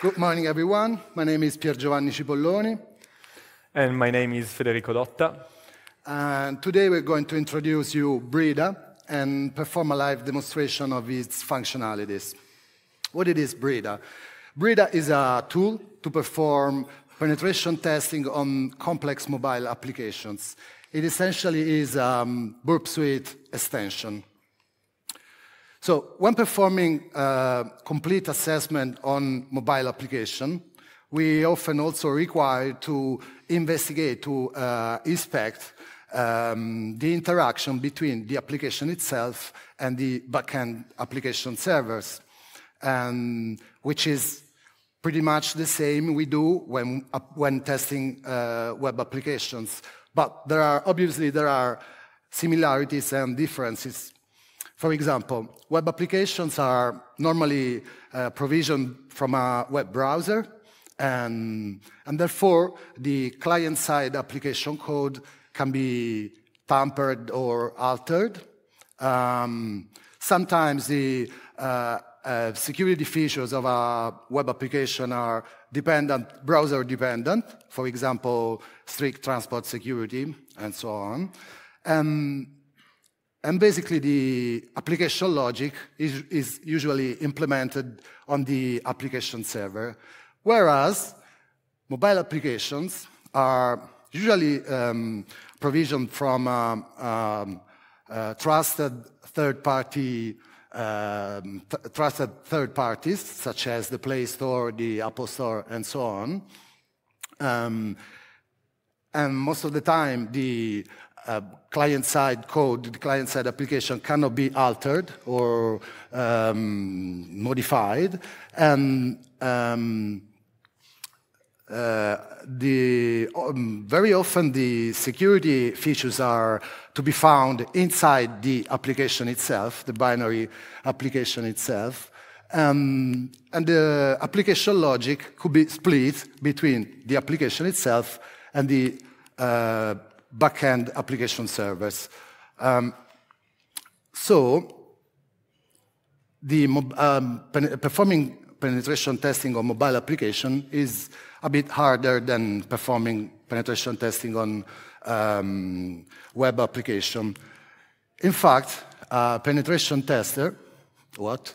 Good morning, everyone. My name is Pier Giovanni Cipolloni. And my name is Federico Dotta. And today we're going to introduce you Breda and perform a live demonstration of its functionalities. What it is Breda is a tool to perform penetration testing on complex mobile applications. It essentially is a um, burp suite extension. So when performing a uh, complete assessment on mobile application, we often also require to investigate, to uh, inspect um, the interaction between the application itself and the backend application servers, um, which is pretty much the same we do when, uh, when testing uh, web applications. But there are, obviously, there are similarities and differences for example, web applications are normally uh, provisioned from a web browser, and, and therefore the client side application code can be tampered or altered. Um, sometimes the uh, uh, security features of a web application are dependent, browser dependent, for example, strict transport security and so on. And basically, the application logic is, is, usually implemented on the application server, whereas mobile applications are usually um, provisioned from uh, um, uh, trusted third party. Um, th trusted third parties such as the Play Store, the Apple Store, and so on. Um, and most of the time, the uh, client-side code, the client-side application cannot be altered or um, modified, and um, uh, the, um, very often the security features are to be found inside the application itself, the binary application itself, um, and the application logic could be split between the application itself and the uh, backend application servers. Um, so the um, pen performing penetration testing on mobile application is a bit harder than performing penetration testing on um, web application. In fact, a penetration tester, what?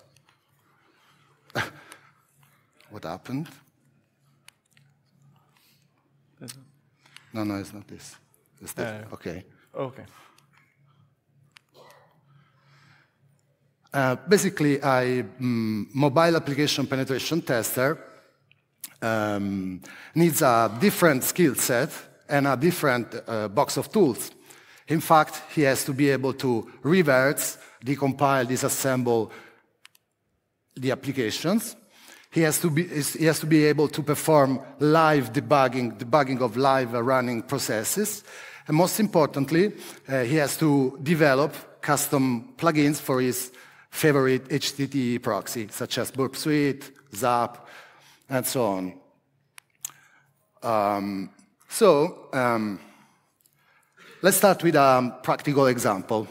what happened? No, no, it's not this. Is that uh, okay? Okay. Uh, basically, I mm, mobile application penetration tester um, needs a different skill set and a different uh, box of tools. In fact, he has to be able to reverse, decompile, disassemble the applications. He has to be, he has to be able to perform live debugging, debugging of live uh, running processes. And most importantly, uh, he has to develop custom plugins for his favorite HTTP proxy, such as Burp Suite, Zap, and so on. Um, so, um, let's start with a practical example.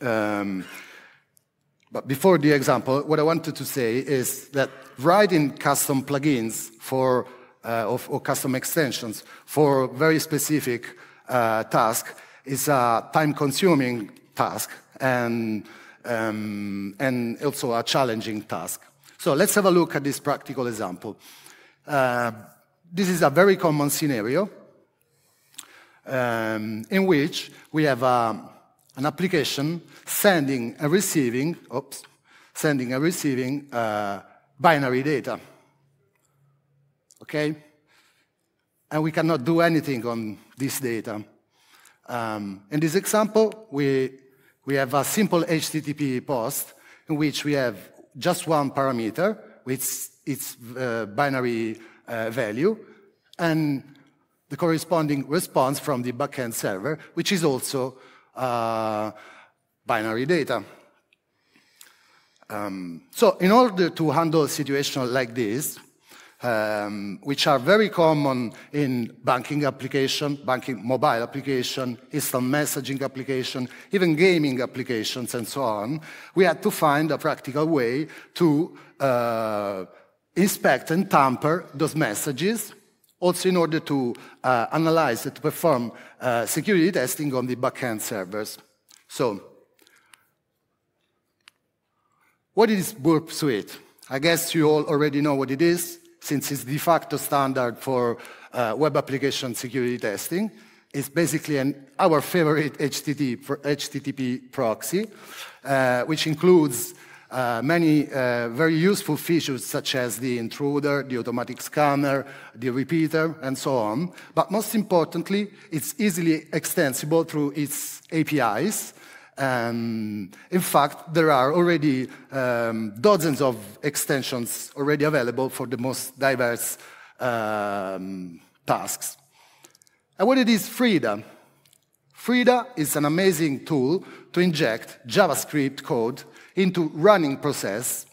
Um, but before the example, what I wanted to say is that writing custom plugins for uh, or, custom extensions for very specific uh, task is a time-consuming task and, um, and also a challenging task. So let's have a look at this practical example. Uh, this is a very common scenario um, in which we have a, uh, an application sending and receiving, oops, sending and receiving uh, binary data. Okay? And we cannot do anything on this data. Um, in this example, we, we have a simple HTTP post in which we have just one parameter with its uh, binary uh, value and the corresponding response from the backend server, which is also uh, binary data. Um, so in order to handle situations like this, um, which are very common in banking application, banking mobile application, instant messaging application, even gaming applications and so on, we had to find a practical way to uh, inspect and tamper those messages also in order to uh, analyze and to perform uh, security testing on the backend servers. So, what is Burp Suite? I guess you all already know what it is since it's de facto standard for uh, web application security testing, it's basically an, our favorite HTTP, HTTP proxy, uh, which includes uh, many uh, very useful features such as the intruder, the automatic scanner, the repeater, and so on. But most importantly, it's easily extensible through its APIs, um, in fact, there are already um, dozens of extensions already available for the most diverse um, tasks. And what it is Frida? Frida is an amazing tool to inject JavaScript code into running process,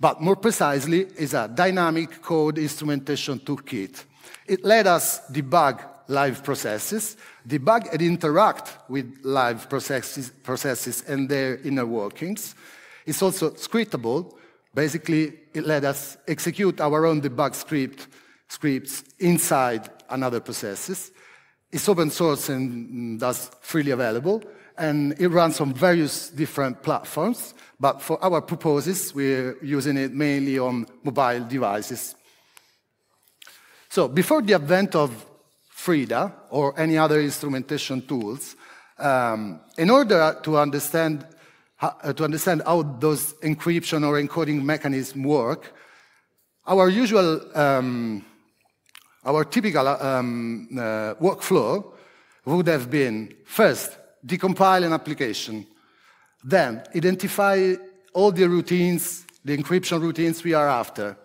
but more precisely, is a dynamic code instrumentation toolkit. It let us debug live processes, debug and interact with live processes, processes and their inner workings. It's also scriptable. Basically, it let us execute our own debug script, scripts inside another processes. It's open source and thus freely available. And it runs on various different platforms. But for our purposes, we're using it mainly on mobile devices. So before the advent of Frida or any other instrumentation tools um, in order to understand, how, uh, to understand how those encryption or encoding mechanisms work. Our usual, um, our typical um, uh, workflow would have been first, decompile an application, then identify all the routines, the encryption routines we are after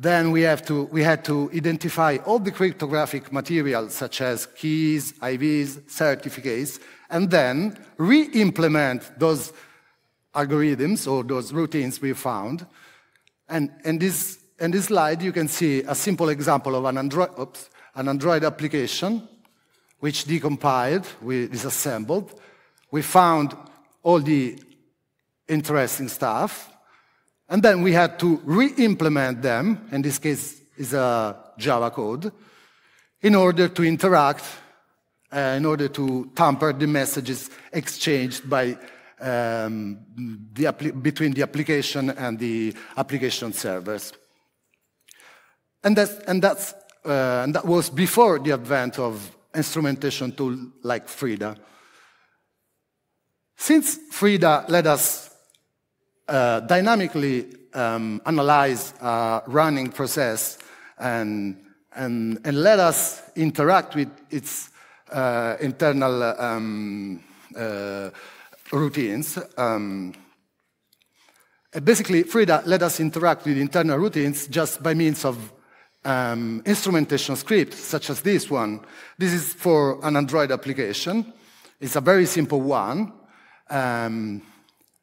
then we, have to, we had to identify all the cryptographic material, such as keys, IVs, certificates, and then re-implement those algorithms or those routines we found. And in this, in this slide, you can see a simple example of an Android, oops, an Android application, which decompiled, we disassembled. We found all the interesting stuff, and then we had to re-implement them, in this case is a Java code, in order to interact, uh, in order to tamper the messages exchanged by, um, the between the application and the application servers. And that's, and, that's, uh, and that was before the advent of instrumentation tool like Frida. Since Frida let us uh, dynamically um, analyze a running process and, and, and let us interact with its uh, internal um, uh, routines. Um, basically, Frida let us interact with internal routines just by means of um, instrumentation scripts, such as this one. This is for an Android application. It's a very simple one. Um,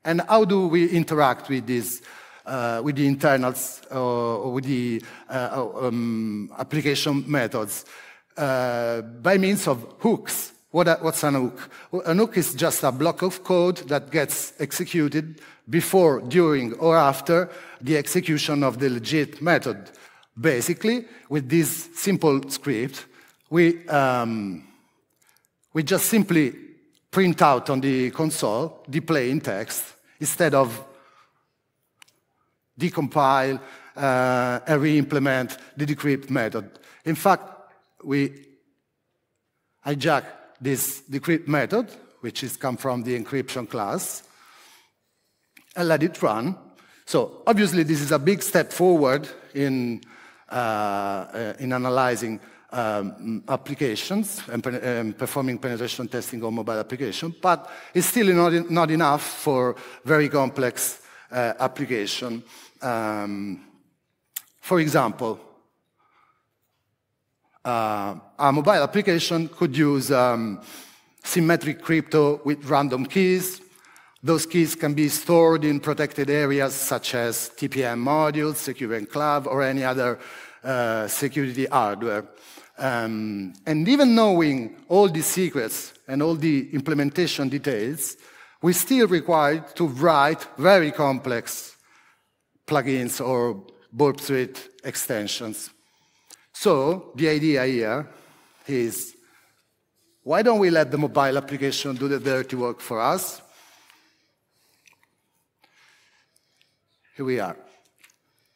and how do we interact with this, uh, with the internals uh, or with the uh, uh um, application methods? Uh, by means of hooks. What a, what's an hook? A hook is just a block of code that gets executed before, during, or after the execution of the legit method. Basically, with this simple script, we, um, we just simply print out on the console the plain text instead of decompile uh, and re-implement the decrypt method. In fact, we hijack this decrypt method, which is come from the encryption class, and let it run. So obviously, this is a big step forward in, uh, uh in analyzing um, applications and, and, um, performing penetration testing on mobile application, but it's still not, not enough for very complex uh, application. Um, for example, uh, a mobile application could use um, symmetric crypto with random keys. Those keys can be stored in protected areas such as TPM modules, Secure Enclave, or any other uh, security hardware. Um, and even knowing all the secrets and all the implementation details, we still required to write very complex plugins or Burp Suite extensions. So the idea here is, why don't we let the mobile application do the dirty work for us? Here we are.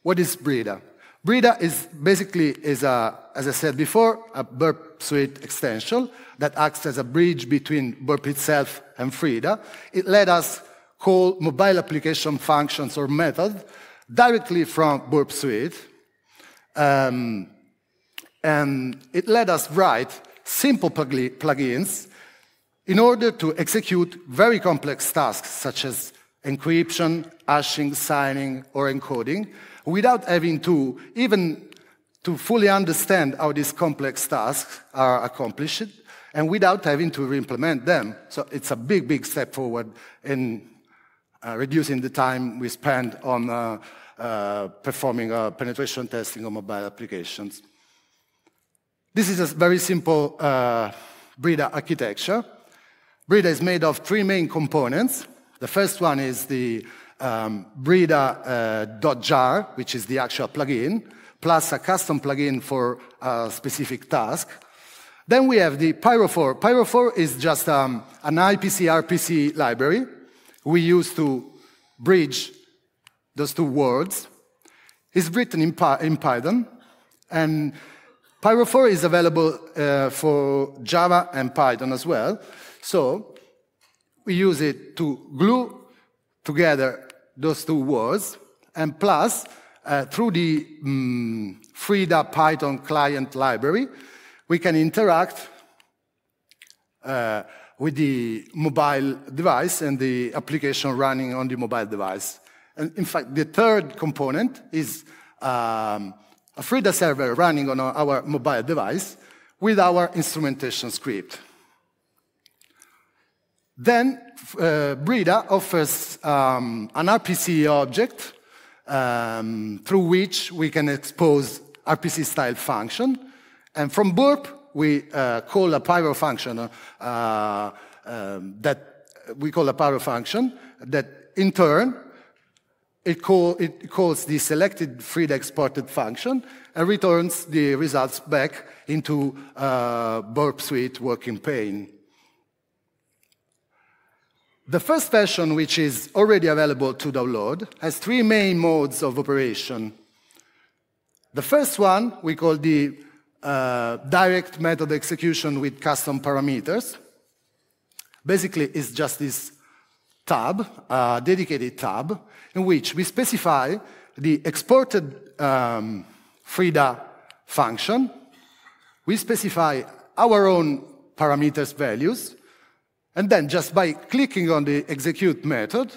What is Breda? Brida is basically, is a, as I said before, a burp suite extension that acts as a bridge between burp itself and Frida. It let us call mobile application functions or methods directly from burp suite. Um, and it let us write simple plugins in order to execute very complex tasks such as encryption, hashing, signing, or encoding without having to even to fully understand how these complex tasks are accomplished and without having to reimplement them. So it's a big, big step forward in uh, reducing the time we spend on uh, uh, performing uh, penetration testing on mobile applications. This is a very simple uh, Brida architecture. Brida is made of three main components. The first one is the um, breeder.jar, uh, which is the actual plugin, plus a custom plugin for a specific task. Then we have the Pyro4. Pyro4 is just um, an IPC RPC library we use to bridge those two worlds. It's written in, Py in Python, and Pyro4 is available uh, for Java and Python as well. So we use it to glue together those two words. And plus, uh, through the um, Frida Python client library, we can interact uh, with the mobile device and the application running on the mobile device. And in fact, the third component is um, a Frida server running on our mobile device with our instrumentation script. Then uh, Breda offers um, an RPC object um, through which we can expose RPC style function. And from burp, we uh, call a pyro function uh, um, that we call a pyro function that in turn it, call, it, calls the selected freed exported function and returns the results back into uh, burp suite working pane. The first version, which is already available to download, has three main modes of operation. The first one we call the uh, direct method execution with custom parameters. Basically, it's just this tab, uh, dedicated tab, in which we specify the exported um, FRIDA function. We specify our own parameters values, and then just by clicking on the execute method,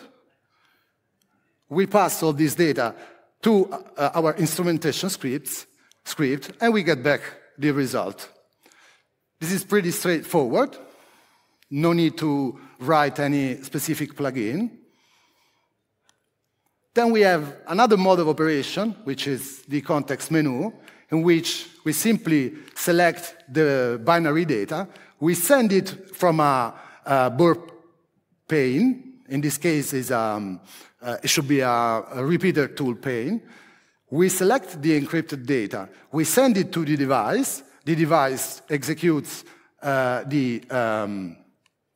we pass all this data to uh, our instrumentation scripts, script, and we get back the result. This is pretty straightforward. No need to write any specific plugin. Then we have another mode of operation, which is the context menu, in which we simply select the binary data. We send it from a uh, pain. In this case, is, um, uh, it should be a, a repeater tool pain. We select the encrypted data. We send it to the device. The device executes uh, the, um,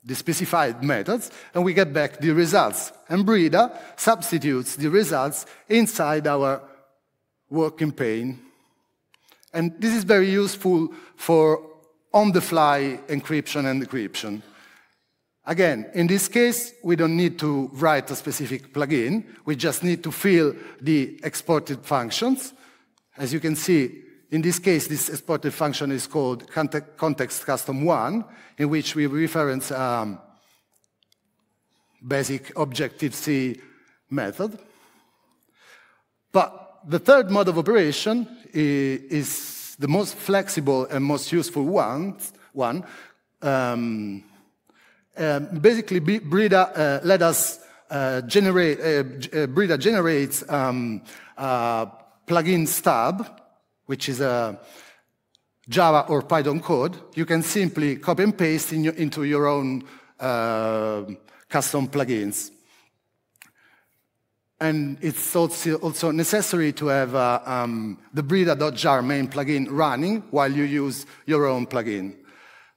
the specified methods, and we get back the results. And Breda substitutes the results inside our working pane. And this is very useful for on-the-fly encryption and decryption. Again, in this case, we don't need to write a specific plugin. We just need to fill the exported functions. As you can see, in this case, this exported function is called context custom one, in which we reference um, basic Objective-C method. But the third mode of operation is the most flexible and most useful one, one um, um, basically, Brida uh, let us uh, generate, uh, Brida generates um, plugin stab, which is a Java or Python code. You can simply copy and paste in your, into your own custom plugins. And it's also, necessary to have uh, um, the Brida.jar main plugin running while you use your own plugin.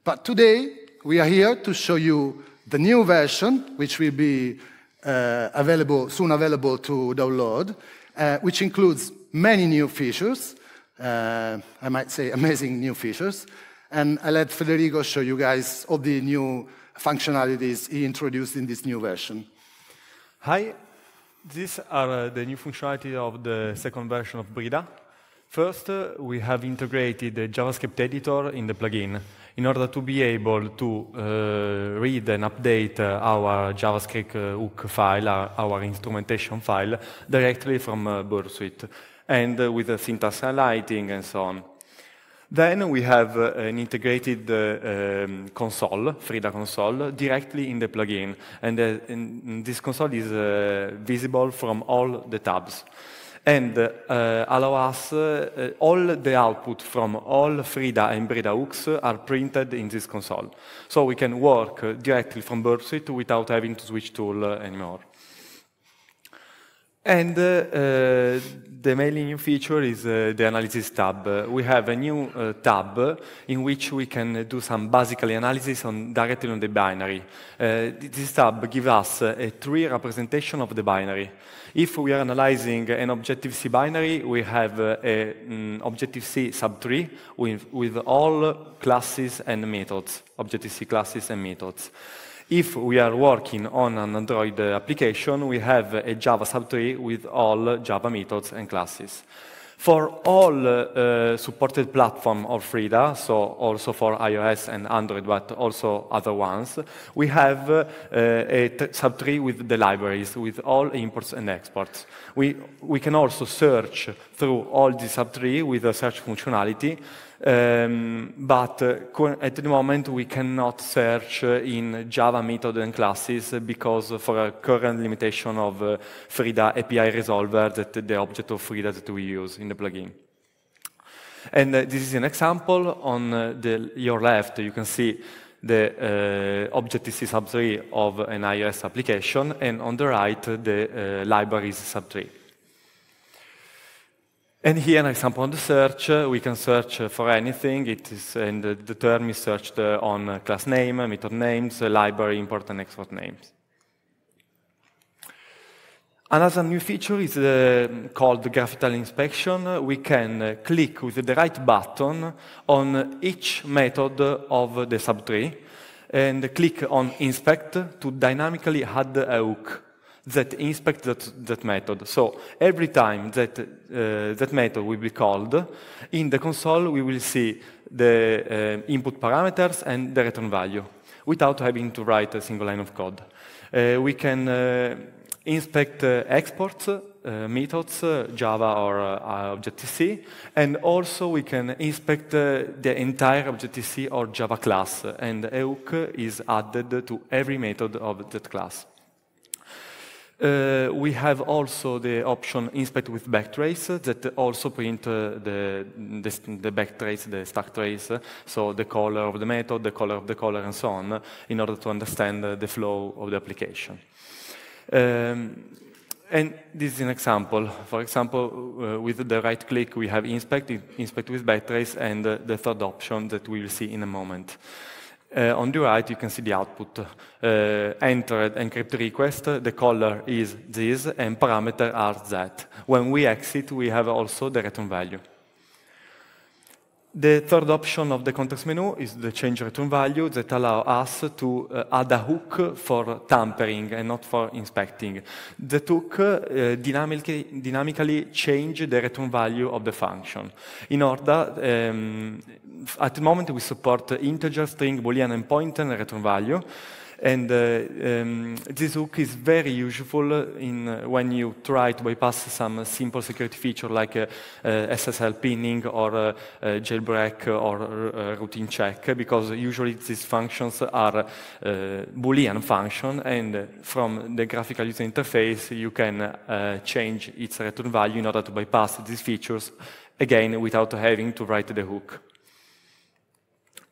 But today, we are here to show you the new version, which will be uh, available, soon available to download, uh, which includes many new features, uh, I might say amazing new features. And I let Federico show you guys all the new functionalities he introduced in this new version. Hi, these are uh, the new functionalities of the second version of Brida. First, uh, we have integrated the JavaScript editor in the plugin in order to be able to uh, read and update uh, our JavaScript uh, hook file, our, our, instrumentation file, directly from uh, eh, Bursuit, and with the syntax highlighting and so on. Then we have an integrated um, console, Frida console, directly in the plugin. And, and this console is visible from all the tabs and uh, allow us, uh, all the output from all Frida and Breda hooks are printed in this console. So we can work directly from Burpsuite without having to switch tool uh, anymore. And uh, uh, the mainly new feature is uh, the analysis tab. We have a new tab in which we can do some basically analysis on directly on the binary. this tab gives us a tree representation of the binary. If we are analyzing an Objective-C binary, we have an mm, Objective-C subtree with, with all classes and methods, Objective-C classes and methods. If we are working on an Android application, we have a Java subtree with all Java methods and classes. For all uh, supported platforms of Frida, so also for iOS and Android, but also other ones, we have uh, a subtree with the libraries, with all imports and exports. We, we can also search through all the subtree with a search functionality, um, but at the moment we cannot search in Java method and classes because for a current limitation of uh, Frida API resolver that the object of Frida that we use in the plugin. And uh, this is an example. On uh, the, your left, you can see the uh, is sub subtree of an iOS application, and on the right, the uh, libraries subtree. And here an example on the search. Uh, we can search uh, for anything. It is, and the term is searched uh, on class name, method names, library import and export names. Another new feature is called graphical inspection. We can click with the right button on each method of the subtree and click on inspect to dynamically add a hook that inspect that, that method. So every time that uh, that method will be called, in the console we will see the uh, input parameters and the return value without having to write a single line of code. Uh, we can uh, inspect uh, exports, uh, methods, Java or Objective-C, and also we can inspect the entire Objective-C or Java class, and EUC is added to every method of that class. Uh, we have also the option inspect with backtrace that also print uh, the, the, the backtrace, the stack trace, uh, so the color of the method, the color of the color, and so on, in order to understand uh, the flow of the application. Um, and this is an example. For example, uh, with the right click, we have inspect, inspect with backtrace, and uh, the third option that we will see in a moment. Uh, on the right, you can see the output. Uh, eh, entered encrypt request, the color is this, and parameter are that. When we exit, we have also the return value. The third option of the context menu is the change return value that allow us to uh, add a hook for tampering and not for inspecting. The hook dynamically, dynamically change the return value of the function in order um, at the moment we support integer, string, boolean, and pointer, and return value. And uh, um, this hook is very useful in uh, when you try to bypass some simple security feature like uh, uh SSL pinning or uh, uh, jailbreak or routine check, because usually these functions are Boolean function, and from the graphical user interface you can change its return value in order to bypass these features again without having to write the hook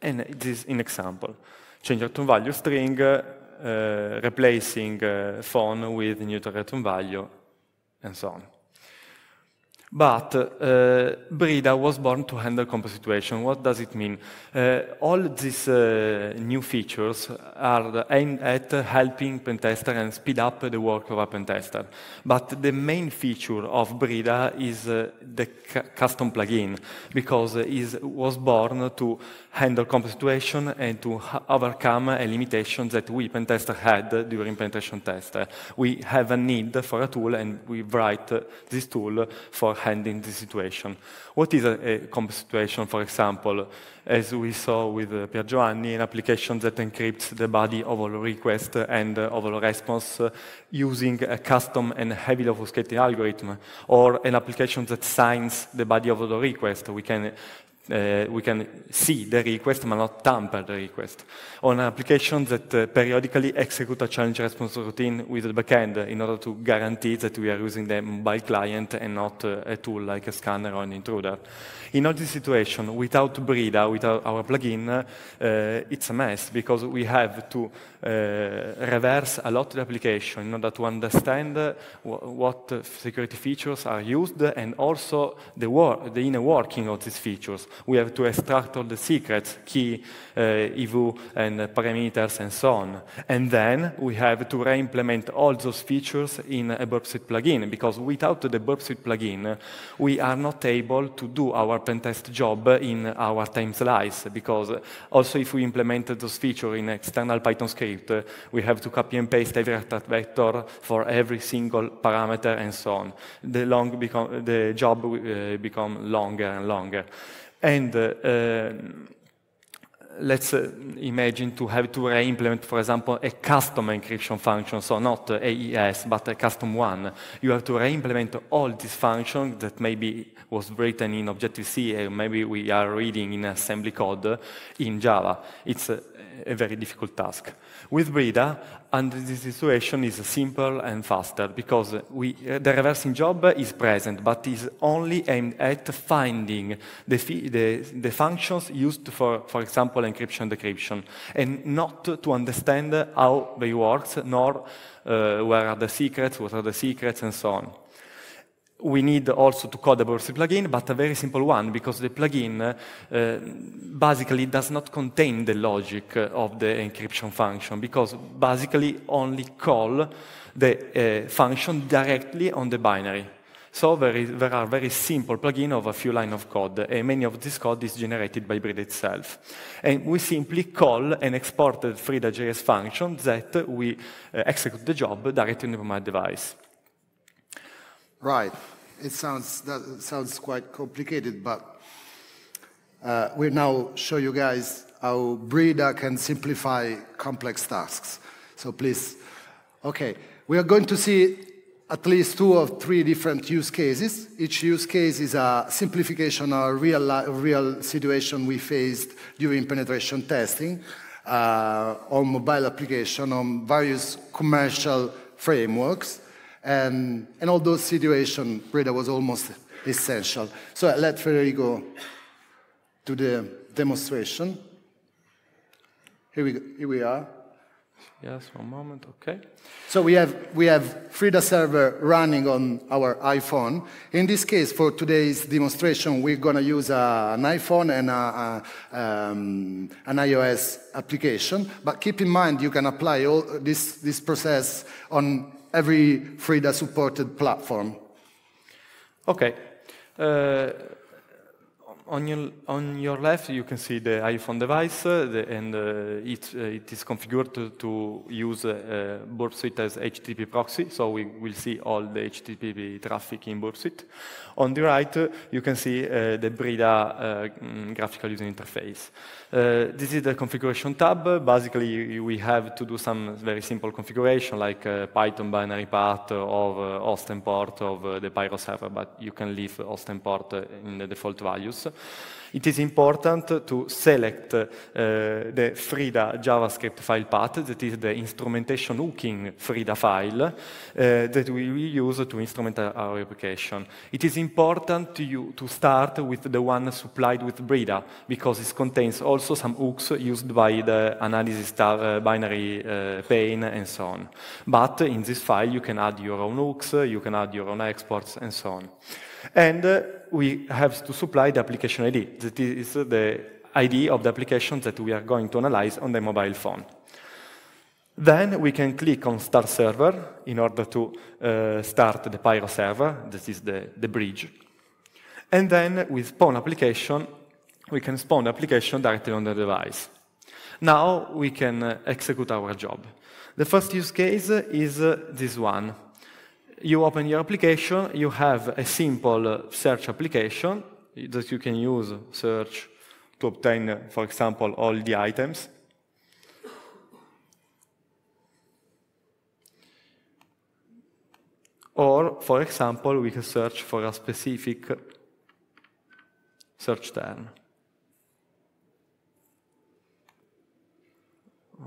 and this is an example. Change return value string, uh, replacing uh, phone with new return value, and so on. But uh, Brida was born to handle complex situations. What does it mean? Uh, all these uh, new features are aimed at helping pentester and speed up the work of a pentester. But the main feature of Brida is uh, the custom plugin, because it was born to handle complex situations and to overcome a limitation that we pentester had during penetration test. We have a need for a tool, and we write this tool for handling the situation. What is a, a situation, for example, as we saw with uh, Pier Giovanni, an application that encrypts the body of all request and uh, of all response uh, using a custom and heavy obfuscating algorithm, or an application that signs the body of all request. We can uh, we can see the request but not tamper the request. On an application that uh, periodically execute a challenge response routine with the backend in order to guarantee that we are using the mobile client and not uh, a tool like a scanner or an intruder. In all this situation, without Brida, without our plugin, it's a mess because we have to reverse a lot of the application in order to understand what security features are used and also the, the inner working of these features we have to extract all the secrets, key, uh, eh, EVU, and parameters, and so on. And then we have to re-implement all those features in a BurbSuite plugin, because without the BurbSuite plugin, we are not able to do our pentest job in our time slice, because also if we implement those features in external Python script, we have to copy and paste every attack vector for every single parameter and so on. The, long become, the job uh, become longer and longer. And uh, um, let's uh, imagine to have to re-implement, for example, a custom encryption function, so not AES, but a custom one. You have to re-implement all these functions that maybe was written in Objective-C and uh, maybe we are reading in assembly code in Java. It's a, a very difficult task. With Brida, and the situation is simple and faster because we, uh, the reversing job is present, but is only aimed at finding the, the, the functions used for, for example, encryption decryption, and not to understand how they work, nor uh, where are the secrets, what are the secrets, and so on we need also to code a Borsoi plugin, but a very simple one, because the plugin uh, basically does not contain the logic uh, of the encryption function, because basically only call the uh, function directly on the binary. So there, is, there are very simple plugins of a few lines of code, and many of this code is generated by Breed itself. And we simply call an exported FreeDA.js function that we uh, execute the job directly on my device. Right. It sounds, that sounds quite complicated, but uh, we'll now show you guys how Breda can simplify complex tasks. So please, okay. We are going to see at least two or three different use cases. Each use case is a simplification or real, real situation we faced during penetration testing uh, on mobile application on various commercial frameworks. And, all those situations, Breda was almost essential. So I let Federico do the demonstration. Here we, go. here we are. Yes, one moment, okay. So we have, we have Frida server running on our iPhone. In this case, for today's demonstration, we're going to use a, an iPhone and a, a, um, an iOS application. But keep in mind, you can apply all this, this process on every Frida supported platform. Okay. Uh, on your, on your left, you can see the iPhone device, uh, the, and uh, it, uh, it is configured to, to use uh, Suite as HTTP proxy, so we will see all the HTTP traffic in Suite. On the right, uh, you can see uh, the Brida uh, mm, graphical user interface. Uh, this is the configuration tab. Basically, we have to do some very simple configuration like uh, Python binary path of uh, host and port of uh, the Pyro server, but you can leave host and port uh, in the default values. It is important to select uh, the Frida JavaScript file path, that is the instrumentation hooking Frida file uh, that we will use to instrument our application. It is important to, to start with the one supplied with Brida, because it contains also some hooks used by the analysis star eh, binary pane and so on. But in this file, you can add your own hooks, you can add your own exports, and so on. And uh, we have to supply the application ID. That is the ID of the application that we are going to analyze on the mobile phone. Then we can click on Start Server in order to uh, start the Pyro server, this is the, the bridge. And then with spawn application, we can spawn the application directly on the device. Now we can uh, execute our job. The first use case is uh, this one you open your application, you have a simple search application that you can use search to obtain, for example, all the items. Or, for example, we can search for a specific search term.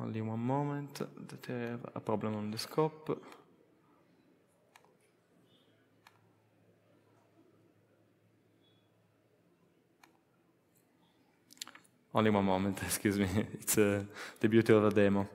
Only one moment, that I have a problem on the scope. Only one moment, excuse me. It's uh, the beauty of a demo.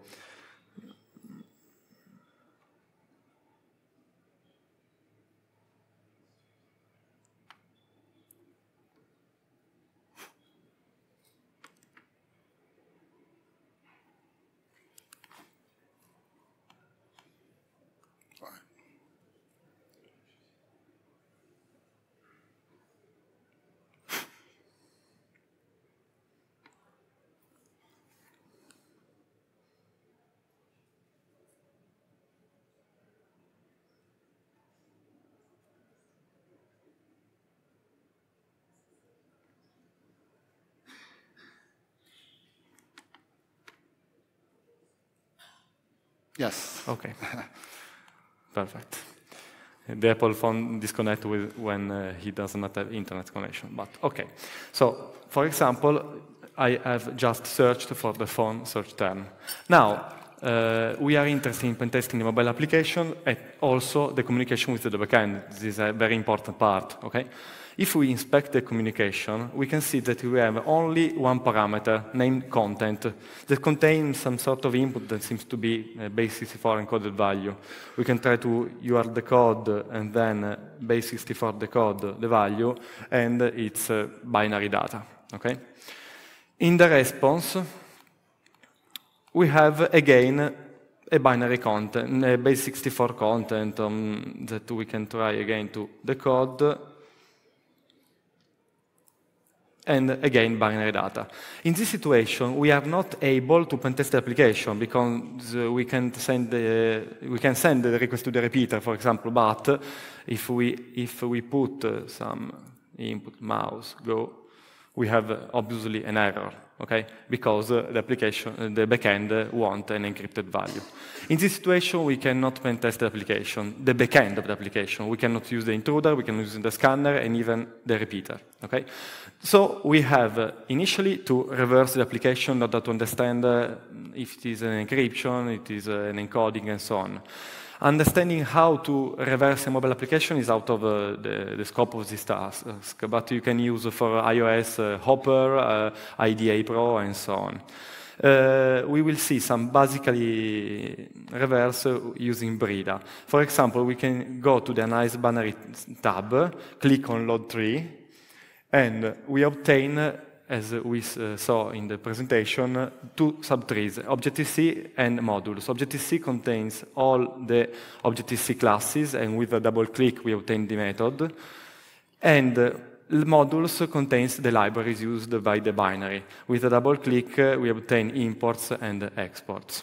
Yes. Okay. Perfect. The Apple phone disconnects with when uh, he does not have internet connection. But okay. So, for example, I have just searched for the phone search term. Now, uh, we are interested in pentesting the mobile application and also the communication with the backend. This is a very important part. Okay. If we inspect the communication, we can see that we have only one parameter, named content, that contains some sort of input that seems to be a base64 encoded value. We can try to UR the code and then base64 decode the value, and it's uh, binary data. Okay? In the response, we have again a binary content, a base64 content um, that we can try again to decode and again binary data. In this situation, we are not able to pentest the application because we can send the, we can send the request to the repeater, for example. But if we if we put some input mouse go we have obviously an error, okay? Because the application, the backend want an encrypted value. In this situation, we cannot pen test the application, the backend of the application. We cannot use the intruder, we can use the scanner, and even the repeater, okay? So we have uh, initially to reverse the application in order to understand uh, if it is an encryption, it is uh, an encoding, and so on. Understanding how to reverse a mobile application is out of uh, the, the, scope of this task, uh, but you can use for iOS uh, Hopper, uh, IDA Pro, and so on. Uh, we will see some basically reverse uh, using Brida. For example, we can go to the Analyze Binary tab, click on Load Tree, and we obtain as we uh, saw in the presentation, two subtrees, Objective-C and modules. Objective-C contains all the Objective-C classes, and with a double click we obtain the method. And uh, modules contains the libraries used by the binary. With a double click uh, we obtain imports and exports.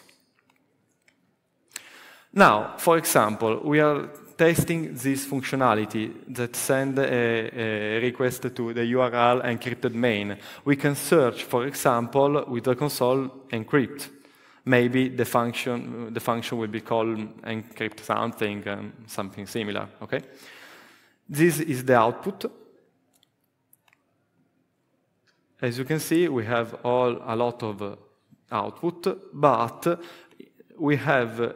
Now, for example, we are testing this functionality that send a, a, request to the URL encrypted main. We can search, for example, with the console encrypt. Maybe the function, the function will be called encrypt something, um, something similar, okay? This is the output. As you can see, we have all a lot of uh, output, but we have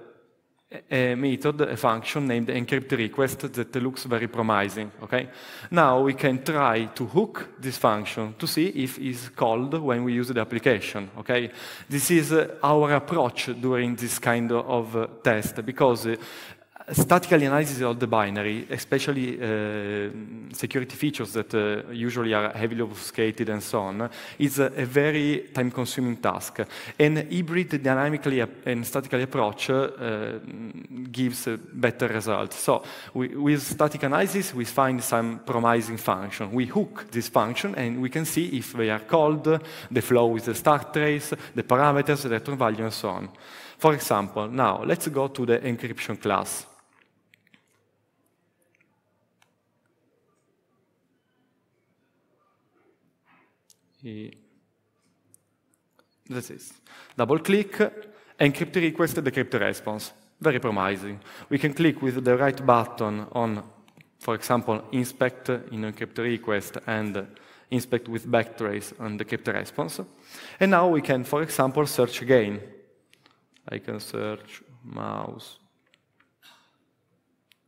a method, a function named encrypt request that looks very promising. Okay? Now we can try to hook this function to see if it's called when we use the application. Okay? This is our approach during this kind of uh, test because uh, Static analysis of the binary, especially uh, security features that uh, usually are heavily obfuscated and so on, is a, a very time-consuming task. An hybrid dynamically and statically approach uh, gives uh, better results. So we, with static analysis, we find some promising function. We hook this function and we can see if they are called, the flow with the start trace, the parameters, the return value, and so on. For example, now let's go to the encryption class. he, this is. Double click, encrypt request, decrypt response. Very promising. We can click with the right button on, for example, inspect in encrypt request and inspect with backtrace on decrypt response. And now we can, for example, search again. I can search mouse,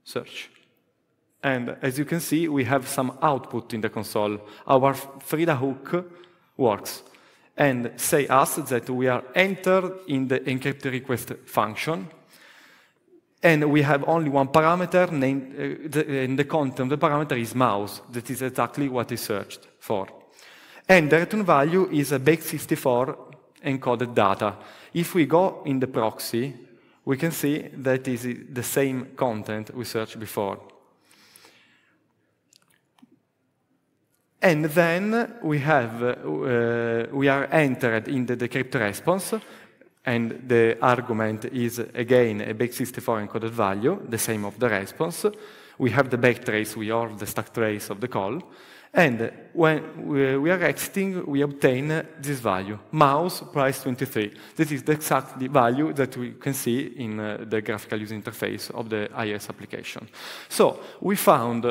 search. And as you can see, we have some output in the console. Our Frida hook works and say us that we are entered in the encrypt request function and we have only one parameter named, uh, the, and the content of the parameter is mouse. That is exactly what is searched for. And the return value is a bake64 encoded data. If we go in the proxy, we can see that is the same content we searched before. And then we, have, uh, we are entered in the decrypt response, and the argument is again a BAKE64 encoded value, the same of the response. We have the backtrace, we have the stack trace of the call, and when we are exiting, we obtain this value, mouse price 23. This is the exact value that we can see in uh, the graphical user interface of the IS application. So we found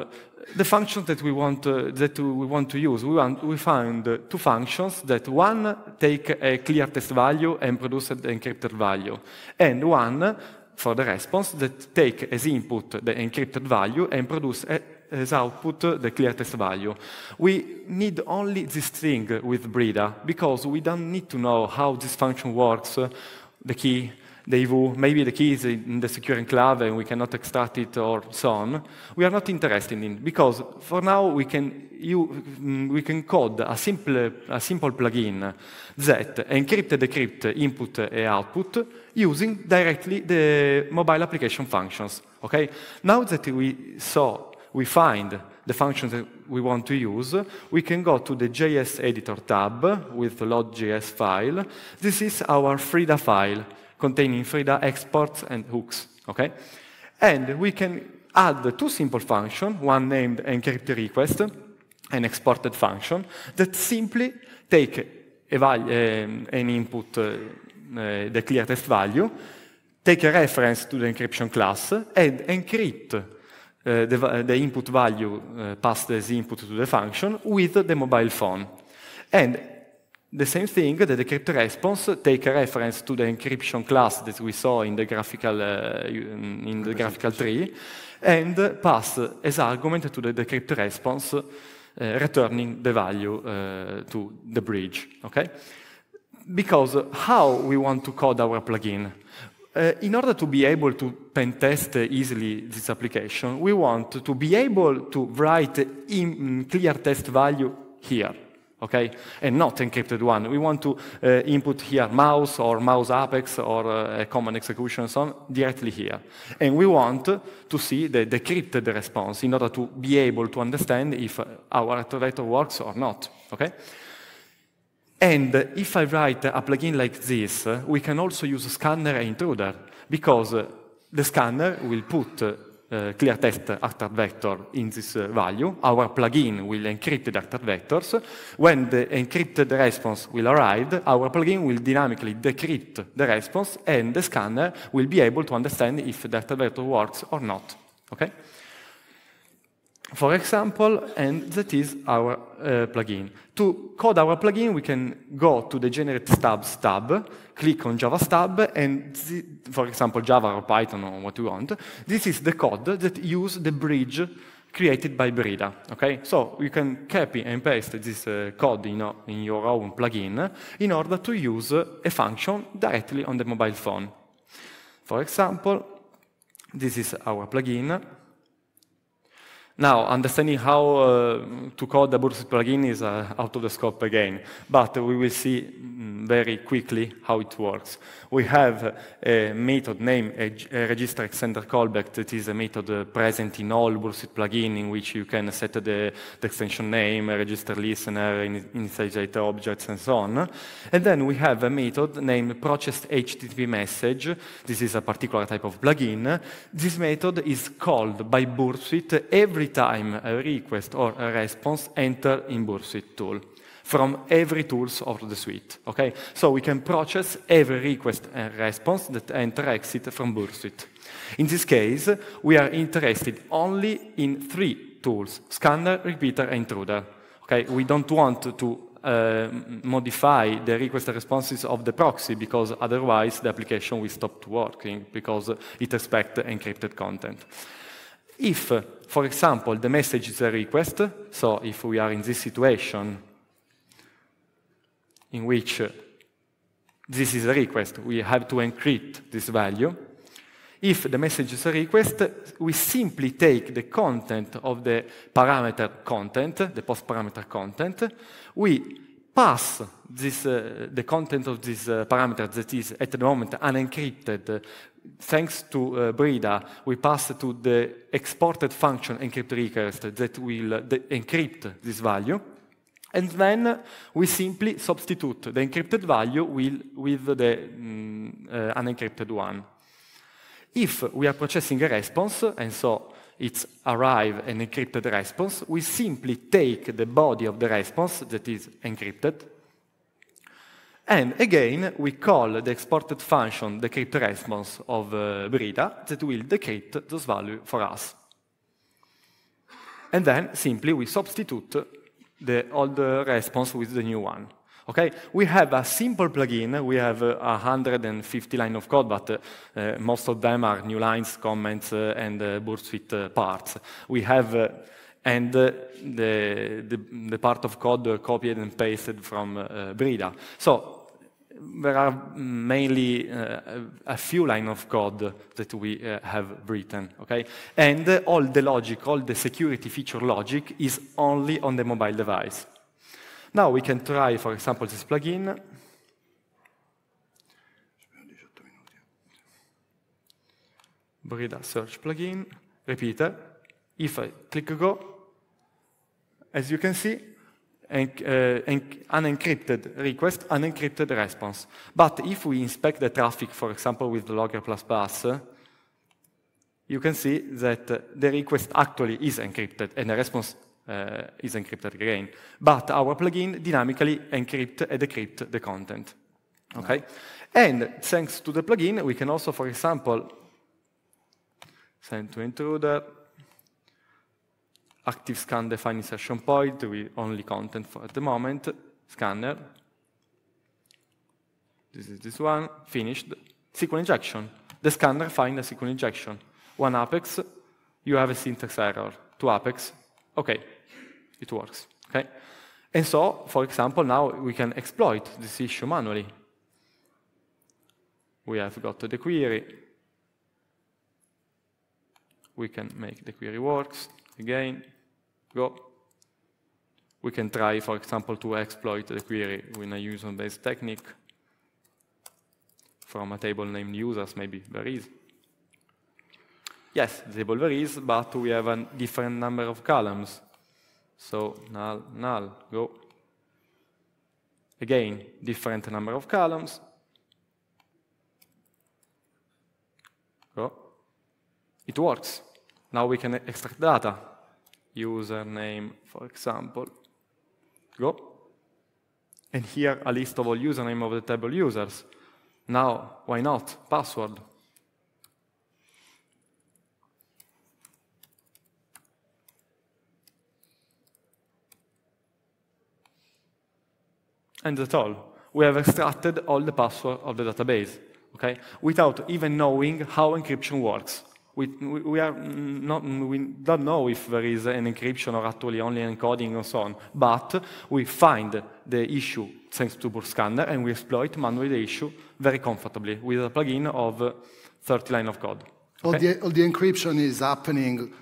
the functions that we want uh, that we want to use. We want we find two functions that one take a clear test value and produce an encrypted value, and one for the response that take as input the encrypted value and produce a as output the test value. We need only this string with Brida because we don't need to know how this function works, the key, the EVU, maybe the key is in the secure enclave and we cannot extract it or so on. We are not interested in because for now we can, you, mm, we can code a simple, a simple plugin that encrypt decrypt input and output using directly the mobile application functions. Okay? Now that we saw we find the functions that we want to use, we can go to the JS editor tab with the log.js file. This is our Frida file containing Frida exports and hooks, okay? And we can add two simple functions, one named encrypt request, an exported function, that simply take um, an input, uh, uh, the clear text value, take a reference to the encryption class, and encrypt Eh, the, the, input value uh, eh, passed as input to the function with the mobile phone. And the same thing, the decrypt response take a reference to the encryption class that we saw in the graphical, uh, in the graphical tree and pass as argument to the decrypt response returning the value to the bridge. Okay? Because how we want to code our plugin? uh, in order to be able to pen test easily this application, we want to be able to write in mm, clear test value here, okay? And not encrypted one. We want to uh, input here mouse or mouse apex or uh, a common execution and so on directly here. And we want to see the decrypted response in order to be able to understand if our iterator works or not, okay? And if I write a plugin like this, we can also use scanner and intruder because the scanner will put uh, clear text actor vector in this uh, value. Our plugin will encrypt the actor vectors. When the encrypted response will arrive, our plugin will dynamically decrypt the response and the scanner will be able to understand if the actor vector works or not. Okay? for example, and that is our uh, plugin. To code our plugin, we can go to the Generate Stubs tab, click on Java Stub, and for example, Java or Python or what you want. This is the code that use the bridge created by Brida. Okay, so you can copy and paste this uh, code in, in your own plugin in order to use a function directly on the mobile phone. For example, this is our plugin. Now, understanding how uh, to code the Bursuit plugin is uh, out of the scope again, but we will see mm, very quickly how it works. We have a method named a, register extender callback that is a method uh, present in all Bursuit plugin in which you can set the, the extension name, register listener, initialize objects, and so on. And then we have a method named process HTTP message. This is a particular type of plugin. This method is called by Bursuit every every time a request or a response enter in Bursuit tool from every tools of the suite. Okay, so we can process every request and response that enter exit from Bursuit. In this case, we are interested only in three tools: scanner, repeater, and intruder. Okay, we don't want to uh, modify the request responses of the proxy because otherwise the application will stop working because it expects encrypted content. If for example, the message is a request. So if we are in this situation in which uh, this is a request, we have to encrypt this value. If the message is a request, we simply take the content of the parameter content, the post parameter content, we pass this, uh, the content of this uh, parameter that is at the moment unencrypted. Thanks to uh, Brida, we pass to the exported function encrypt request that will uh, encrypt this value. And then we simply substitute the encrypted value with the mm, uh, unencrypted one. If we are processing a response, and so its arrive an encrypted response, we simply take the body of the response that is encrypted, and again, we call the exported function the crypt response of uh, Brida that will decrypt those value for us. And then simply we substitute the old response with the new one. Okay, we have a simple plugin. We have uh, 150 lines of code, but uh, uh, most of them are new lines, comments, uh, and uh, BurbSuite uh, parts. We have uh, and uh, the, the, the, part of code copied and pasted from Brida. So there are mainly a few lines of code that we have written, okay? And all the logic, all the security feature logic is only on the mobile device. Now we can try, for example, this plugin. Brida search plugin, it. Eh? If I click go, as you can see, an, an eh, unencrypted request, unencrypted response. But if we inspect the traffic, for example, with the logger++, uh, you can see that the request actually is encrypted and the response Eh, is encrypted again. But our plugin dynamically encrypt and decrypt the content. Okay? And thanks to the plugin, we can also, for example, send to intruder, active scan define session point, we only content for at the moment, scanner. This is this one, finished. SQL injection. The scanner finds a SQL injection. One apex, you have a syntax error. Two apex, okay, it works. Okay? And so, for example, now we can exploit this issue manually. We have got the query. We can make the query works again. Go. We can try, for example, to exploit the query with a user-based technique from a table named users, maybe there is. Yes, the table there is, but we have a different number of columns. So null, null, go. Again, different number of columns. Go. It works. Now we can extract data. Username, for example. Go. And here a list of all username of the table users. Now, why not? Password. and that's all. We have extracted all the password of the database, okay? Without even knowing how encryption works. We, we, are not, we don't know if there is an encryption or actually only encoding or so on, but we find the issue thanks to Burscanner and we exploit manually the issue very comfortably with a plugin of 30 line of code. Okay? All, the, all the encryption is happening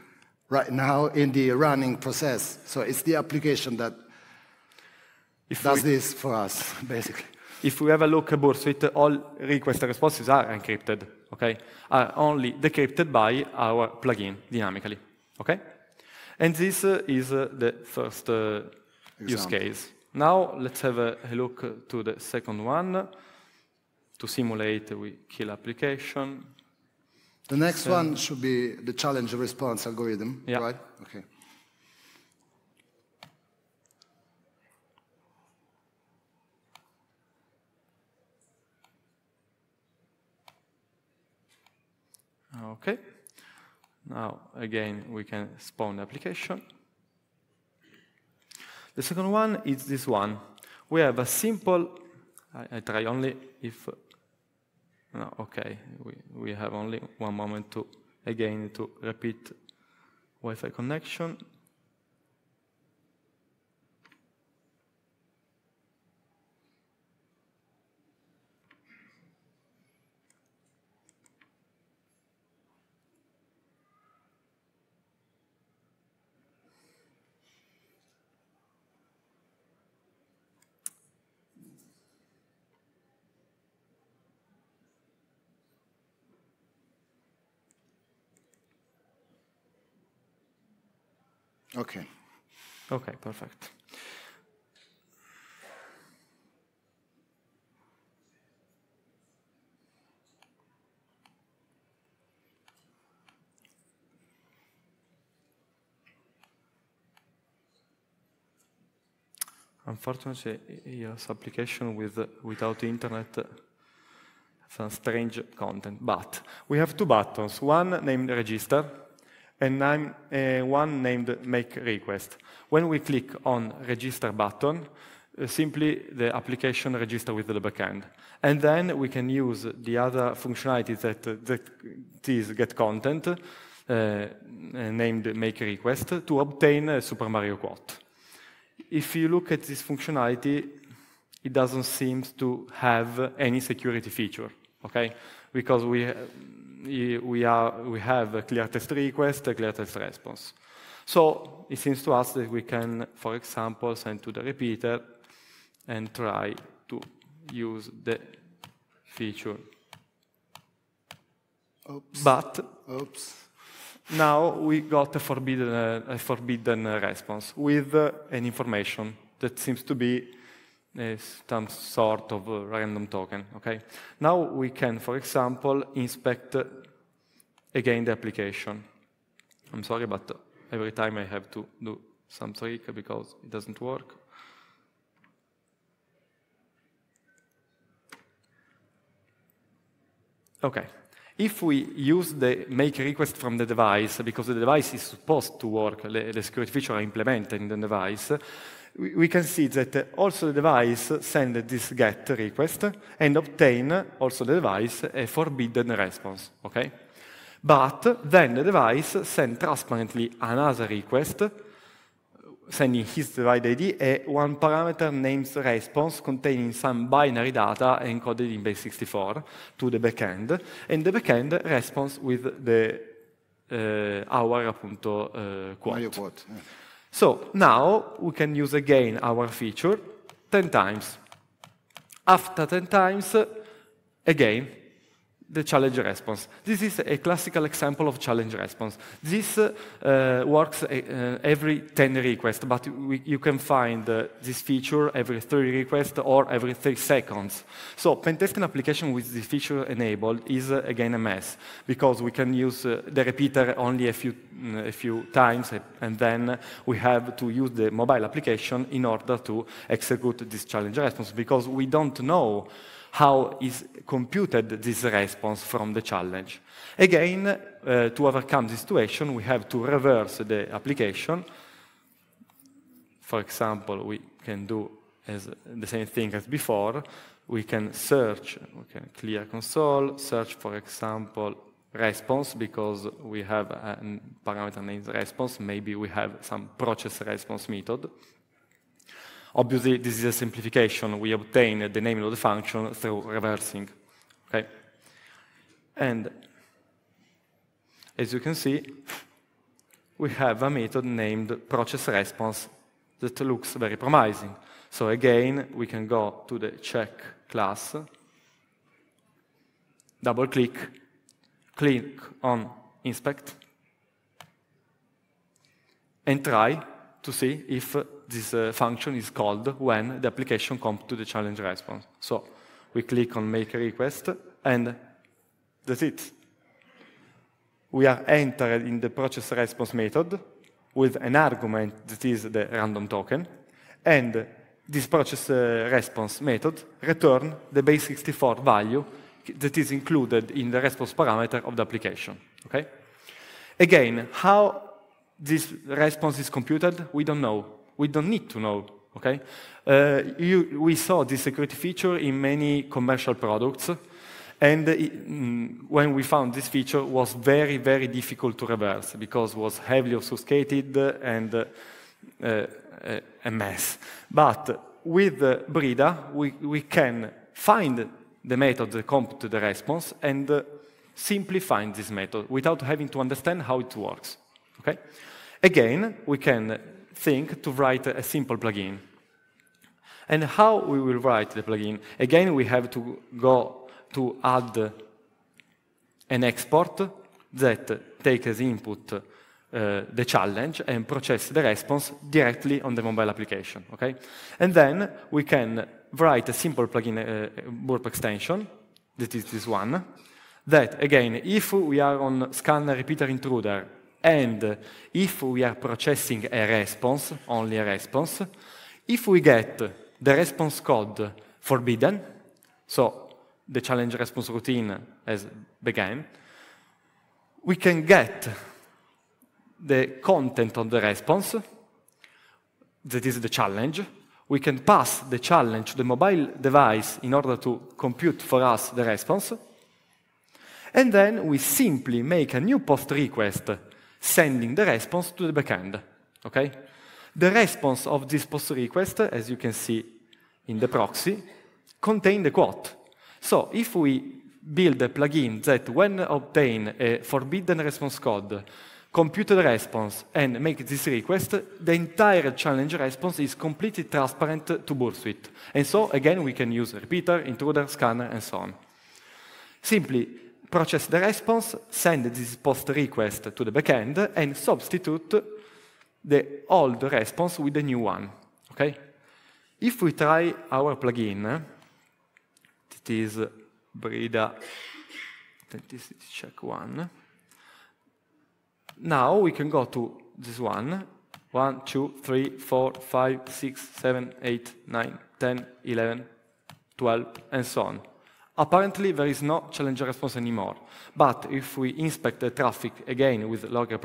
right now in the running process. So it's the application that if does we, this for us, basically. If we have a look at Bursuit, all request responses are encrypted, okay? Are only decrypted by our plugin dynamically, okay? And this uh, is uh, the first uh, use case. Now let's have a, a look to the second one. To simulate, we kill application. The next one should be the challenge response algorithm, yeah. right? Okay. Okay. Now, again, we can spawn the application. The second one is this one. We have a simple, I, I try only if, no, okay, we, we have only one moment to, again, to repeat Wi-Fi connection. Okay. Okay, perfect. Unfortunately, yes, application with without internet uh, some strange content. But we have two buttons, one named register, and uh, one named make request. When we click on register button, uh, simply the application register with the backend. And then we can use the other functionality that, uh, that is get content, uh, named make request, to obtain a Super Mario quote. If you look at this functionality, it doesn't seem to have any security feature, okay? Because we, we, are, we have a clear test request, a clear test response. So it seems to us that we can, for example, send to the repeater and try to use the feature. Oops. But Oops. now we got a forbidden, a forbidden response with uh, an information that seems to be is some sort of random token, okay? Now we can, for example, inspect again the application. I'm sorry, but every time I have to do some trick because it doesn't work. Okay, if we use the make request from the device, because the device is supposed to work, the, the security feature are implemented in the device, we, we can see that also the device send this get request and obtain also the device a forbidden response, okay? But then the device sends transparently another request sending his ride ID a one parameter named response containing some binary data encoded in base64 to the backend, and the backend responds with the uh, our appunto, uh, quote. Eh. So now we can use again our feature 10 times. After 10 times, again, the challenge response. This is a classical example of challenge response. This uh, works uh, uh every 10 requests, but we, you can find uh, this feature every 30 requests or every 3 seconds. So pentesting application with this feature enabled is, uh, again, a mess, because we can use uh, the repeater only a few, a few times, and then we have to use the mobile application in order to execute this challenge response, because we don't know how is computed this response from the challenge. Again, uh, to overcome this situation, we have to reverse the application. For example, we can do as the same thing as before. We can search, we can clear console, search, for example, response because we have a uh, parameter named response. Maybe we have some process response method Obviously, this is a simplification. We obtain the name of the function through reversing. Okay? And as you can see, we have a method named process response that looks very promising. So again, we can go to the check class, double click, click on inspect, and try to see if this uh, function is called when the application comes to the challenge response. So we click on make request, and that's it. We are entered in the process response method with an argument that is the random token, and this process uh, response method return the base64 value that is included in the response parameter of the application. Okay? Again, how this response is computed, we don't know we don't need to know. Okay? Uh, you, we saw this security feature in many commercial products, and it, mm, when we found this feature, was very, very difficult to reverse because it was heavily obfuscated and uh, uh a mess. But with Brida, we, we can find the method that compute the response and uh, simply find this method without having to understand how it works. Okay? Again, we can thing to write a simple plugin. And how we will write the plugin? Again, we have to go to add an export that takes as input uh, the challenge and process the response directly on the mobile application. Okay? And then we can write a simple plugin uh, burp extension, that is this one, that again, if we are on scanner repeater intruder, and if we are processing a response, only a response, if we get the response code forbidden, so the challenge response routine has begun, we can get the content of the response, that is the challenge. We can pass the challenge to the mobile device in order to compute for us the response. And then we simply make a new post request sending the response to the backend. Okay? The response of this post request, as you can see in the proxy, contain the quote. So if we build a plugin that when obtain a forbidden response code, compute the response and make this request, the entire challenge response is completely transparent to Bursuit. And so again, we can use repeater, intruder, scanner, and so on. Simply, process the response, send this post request to the backend, and substitute the old response with the new one. Okay? If we try our plugin, it is Brida authenticity check one. Now we can go to this one. 1, 2, 3, 4, 5, 6, 7, 8, 9, 10, 11, 12, and so on. Apparently, there is no challenger response anymore. But if we inspect the traffic again with logger++,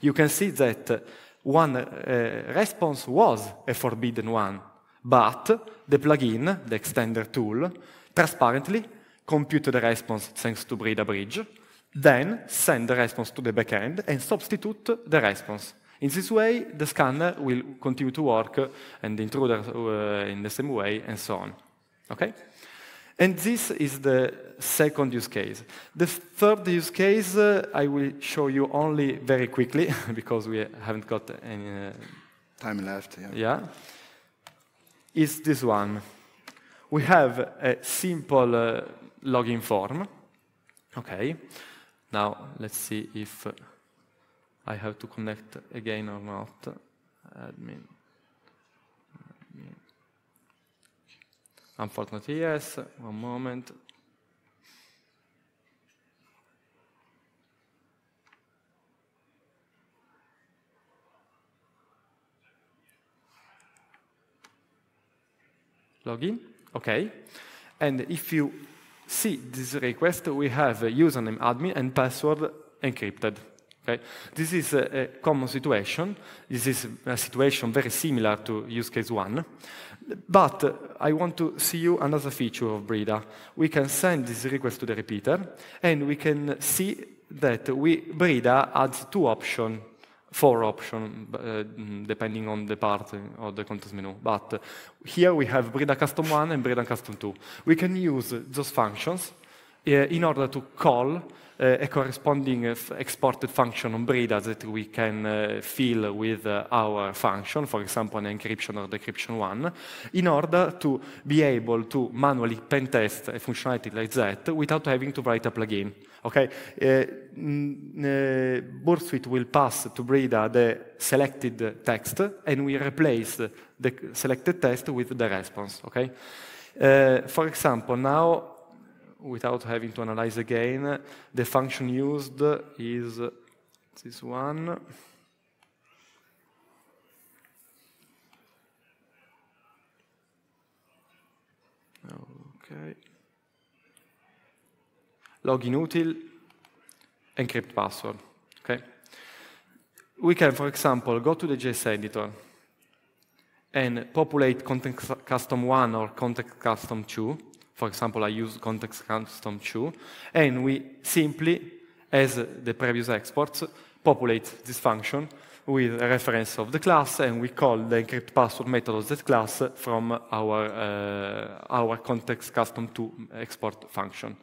you can see that one uh, response was a forbidden one, but the plugin, the extender tool, transparently computed the response thanks to Brida Bridge, then send the response to the backend and substitute the response. In this way, the scanner will continue to work and the intruder uh, in the same way, and so on. Okay? And this is the second use case. The third use case uh, I will show you only very quickly because we haven't got any uh, time left. Yeah. yeah. Is this one. We have a simple uh, login form. Okay. Now let's see if uh, I have to connect again or not. Admin. Admin. Unfortunately, yes. One moment. Login. Okay. And if you see this request, we have username admin and password encrypted. Okay. This is a, a common situation. This is a situation very similar to use case one. But I want to see you another feature of Brida. We can send this request to the repeater, and we can see that we, Brida adds two options, four options, uh, mm, depending on the part of the context menu. But here we have Brida custom 1 and Brida custom 2. We can use those functions Eh, in order to call eh, a corresponding eh, exported function on Breda that we can fill with our function, for example, an encryption or decryption one, in order to be able to manually pen test a functionality like that without having to write a plugin. Okay, Bursuit will pass to Breda the selected text, and we replace the selected text with the response. Okay. Uh, for example, now without having to analyze again. The function used is this one. Okay. login inutil, encrypt password. Okay. We can, for example, go to the JS editor and populate context custom one or context custom two for example, I use context custom 2, and we simply, as the previous exports, populate this function with a reference of the class, and we call the encrypt password method of that class from our, uh, our context custom 2 export function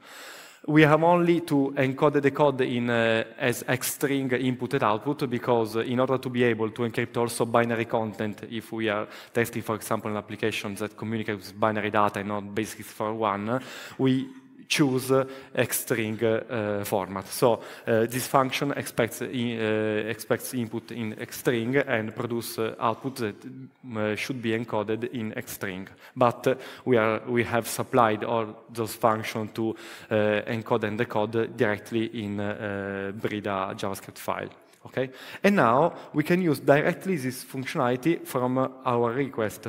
we have only to encode the code in, uh, as string input and output because in order to be able to encrypt also binary content, if we are testing, for example, an application that communicates binary data and not basically for one, we choose uh, Xstring uh, uh, format. So uh, this function expects, in, expects input in Xstring and produce output that mm, should be encoded in Xstring. But we, are, we have supplied all those functions to encode and decode directly in Brida JavaScript file. Okay? And now we can use directly this functionality from our request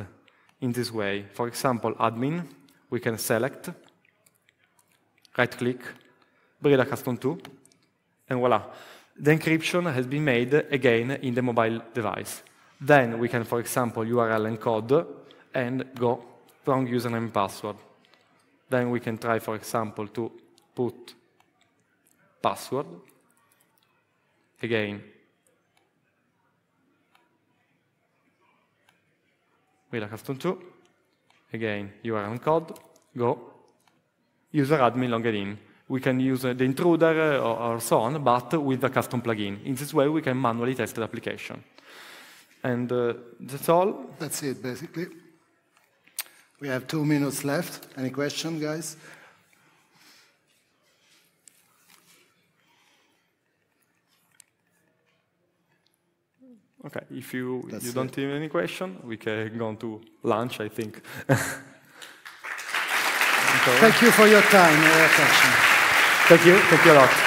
in this way. For example, admin, we can select right click, Brilla Custom 2, and voila. The encryption has been made again in the mobile device. Then we can, for example, URL encode and go wrong username and password. Then we can try, for example, to put password again. Brilla Custom 2, again, URL encode, go, user admin login. in. We can use uh, the intruder uh, or, or, so on, but with a custom plugin. In this way, we can manually test the application. And uh, that's all. That's it, basically. We have two minutes left. Any question, guys? Okay, if you, you don't have any question, we can go on to lunch, I think. Thank you for your time and attention. Thank you. Thank you a lot.